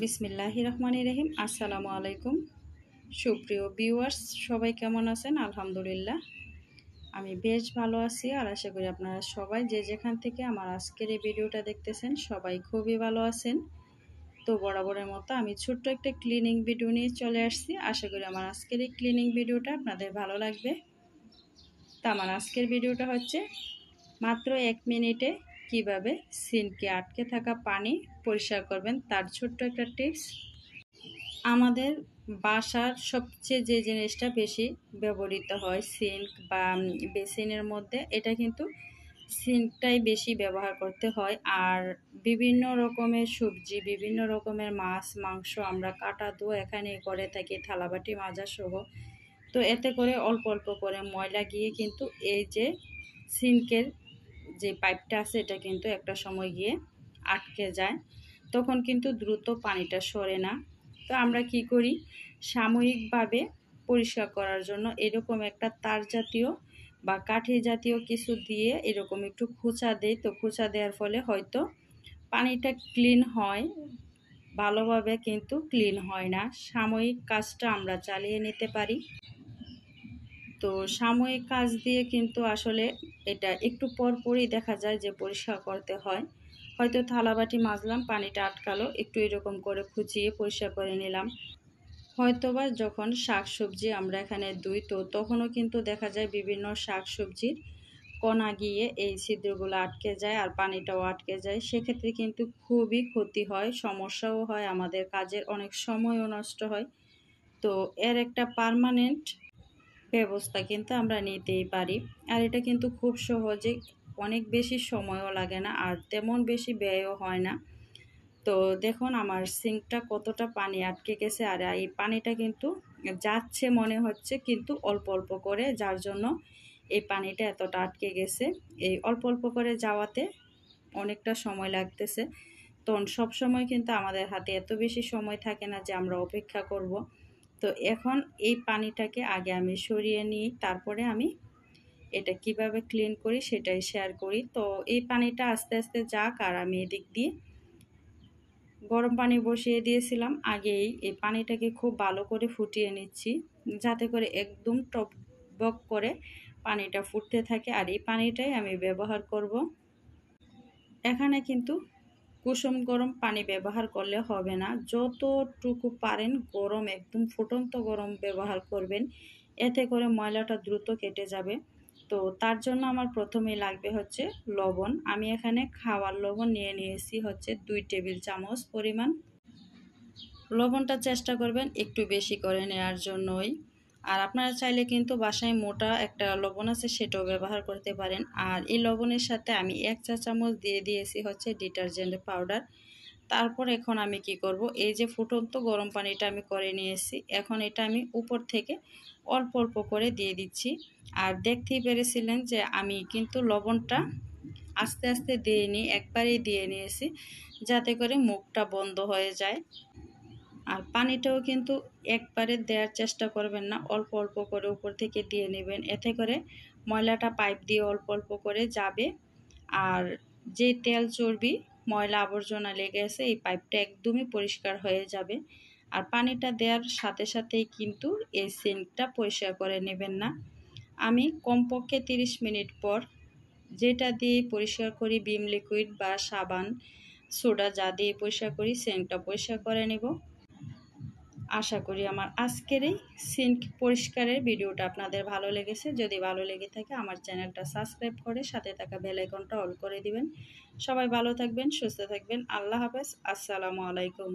বিসমিল্লাহি রহমানি রহিম আসসালামু আলাইকুম সুপ্রিয় ভিউয়ার্স সবাই কেমন আছেন আলহামদুলিল্লাহ আমি বেশ ভালো আছি আর আশা করি আপনারা সবাই যে যেখান থেকে আমার আজকের এই ভিডিওটা দেখতেছেন সবাই খুবই ভালো আছেন তো বরাবরের মতো আমি ছোট্ট একটা ক্লিনিং ভিডিও নিয়ে চলে আসছি আশা করি আমার আজকের এই ক্লিনিং ভিডিওটা আপনাদের ভালো লাগবে তা আমার আজকের ভিডিওটা হচ্ছে মাত্র এক মিনিটে কিভাবে সিনকে আটকে থাকা পানি পরিষ্কার করবেন তার ছোট্ট একটা টিপস আমাদের বাসার সবচেয়ে যে জিনিসটা বেশি ব্যবহৃত হয় সিঙ্ক বা বেসিনের মধ্যে এটা কিন্তু সিঙ্কটাই বেশি ব্যবহার করতে হয় আর বিভিন্ন রকমের সবজি বিভিন্ন রকমের মাছ মাংস আমরা কাটা দু এখানে করে থাকি থালাবাটি মাজা সহ তো এতে করে অল্প অল্প করে ময়লা গিয়ে কিন্তু এই যে সিঙ্কের যে পাইপটা আছে এটা কিন্তু একটা সময় গিয়ে আটকে যায় তখন কিন্তু দ্রুত পানিটা সরে না তো আমরা কি করি সাময়িকভাবে পরিষ্কার করার জন্য এরকম একটা তার জাতীয় বা কাঠি জাতীয় কিছু দিয়ে এরকম একটু খোঁচা দেই তো খোঁচা দেওয়ার ফলে হয়তো পানিটা ক্লিন হয় ভালোভাবে কিন্তু ক্লিন হয় না সাময়িক কাজটা আমরা চালিয়ে নিতে পারি তো সাময়িক কাজ দিয়ে কিন্তু আসলে এটা একটু পর পরই দেখা যায় যে পরিষ্কার করতে হয় হয়তো থালাবাটি মাজলাম পানিটা আটকালো একটু এরকম করে খুঁচিয়ে পরিষ্কার করে নিলাম হয়তোবা যখন শাক সবজি আমরা এখানে দুই তো তখনও কিন্তু দেখা যায় বিভিন্ন শাক সবজির কণা গিয়ে এই ছিদ্রগুলো আটকে যায় আর পানিটাও আটকে যায় সেক্ষেত্রে কিন্তু খুবই ক্ষতি হয় সমস্যাও হয় আমাদের কাজের অনেক সময়ও নষ্ট হয় তো এর একটা পারমানেন্ট ব্যবস্থা কিন্তু আমরা নিতেই পারি আর এটা কিন্তু খুব সহজে অনেক বেশি সময়ও লাগে না আর তেমন বেশি ব্যয়ও হয় না তো দেখুন আমার সিঙ্কটা কতটা পানি আটকে গেছে আর এই পানিটা কিন্তু যাচ্ছে মনে হচ্ছে কিন্তু অল্প অল্প করে যার জন্য এই পানিটা এতটা আটকে গেছে এই অল্প অল্প করে যাওয়াতে অনেকটা সময় লাগতেছে তখন সব সময় কিন্তু আমাদের হাতে এত বেশি সময় থাকে না যে আমরা অপেক্ষা করব। তো এখন এই পানিটাকে আগে আমি সরিয়ে নিই তারপরে আমি এটা কিভাবে ক্লিন করি সেটাই শেয়ার করি তো এই পানিটা আস্তে আস্তে যাক আর আমি এদিক দিয়ে গরম পানি বসিয়ে দিয়েছিলাম আগেই এই পানিটাকে খুব ভালো করে ফুটিয়ে নিচ্ছি যাতে করে একদম বক করে পানিটা ফুটতে থাকে আর এই পানিটাই আমি ব্যবহার করব এখানে কিন্তু কুসুম গরম পানি ব্যবহার করলে হবে না যতটুকু পারেন গরম একদম ফুটন্ত গরম ব্যবহার করবেন এতে করে ময়লাটা দ্রুত কেটে যাবে তো তার জন্য আমার প্রথমেই লাগবে হচ্ছে লবণ আমি এখানে খাওয়ার লবণ নিয়ে নিয়েছি হচ্ছে দুই টেবিল চামচ পরিমাণ লবণটা চেষ্টা করবেন একটু বেশি করে নেওয়ার জন্যই আর আপনারা চাইলে কিন্তু বাসায় মোটা একটা লবণ আছে সেটাও ব্যবহার করতে পারেন আর এই লবণের সাথে আমি এক চা চামচ দিয়ে দিয়েছি হচ্ছে ডিটারজেন্ট পাউডার তারপর এখন আমি কি করব এই যে ফুটন্ত গরম পানিটা আমি করে নিয়েছি এখন এটা আমি উপর থেকে অল্প অল্প করে দিয়ে দিচ্ছি আর দেখতেই পেরেছিলেন যে আমি কিন্তু লবণটা আস্তে আস্তে দিয়ে নিই একবারেই দিয়ে নিয়েছি যাতে করে মুখটা বন্ধ হয়ে যায় আর পানিটাও কিন্তু একবারে দেওয়ার চেষ্টা করবেন না অল্প অল্প করে উপর থেকে দিয়ে নেবেন এতে করে ময়লাটা পাইপ দিয়ে অল্প অল্প করে যাবে আর যে তেল চর্বি ময়লা আবর্জনা লেগে আছে এই পাইপটা একদমই পরিষ্কার হয়ে যাবে আর পানিটা দেওয়ার সাথে সাথেই কিন্তু এই সিঙ্কটা পরিষ্কার করে নেবেন না আমি কমপক্ষে 30 মিনিট পর যেটা দিয়ে পরিষ্কার করি বিম লিকুইড বা সাবান সোডা যা দিয়ে পরিষ্কার করি সিঙ্কটা পরিষ্কার করে নেব আশা করি আমার আজকের এই সিঙ্ক পরিষ্কারের ভিডিওটা আপনাদের ভালো লেগেছে যদি ভালো লেগে থাকে আমার চ্যানেলটা সাবস্ক্রাইব করে সাথে থাকা বেলাইকনটা অল করে দিবেন সবাই ভালো থাকবেন সুস্থ থাকবেন আল্লাহ হাফেজ আসসালামু আলাইকুম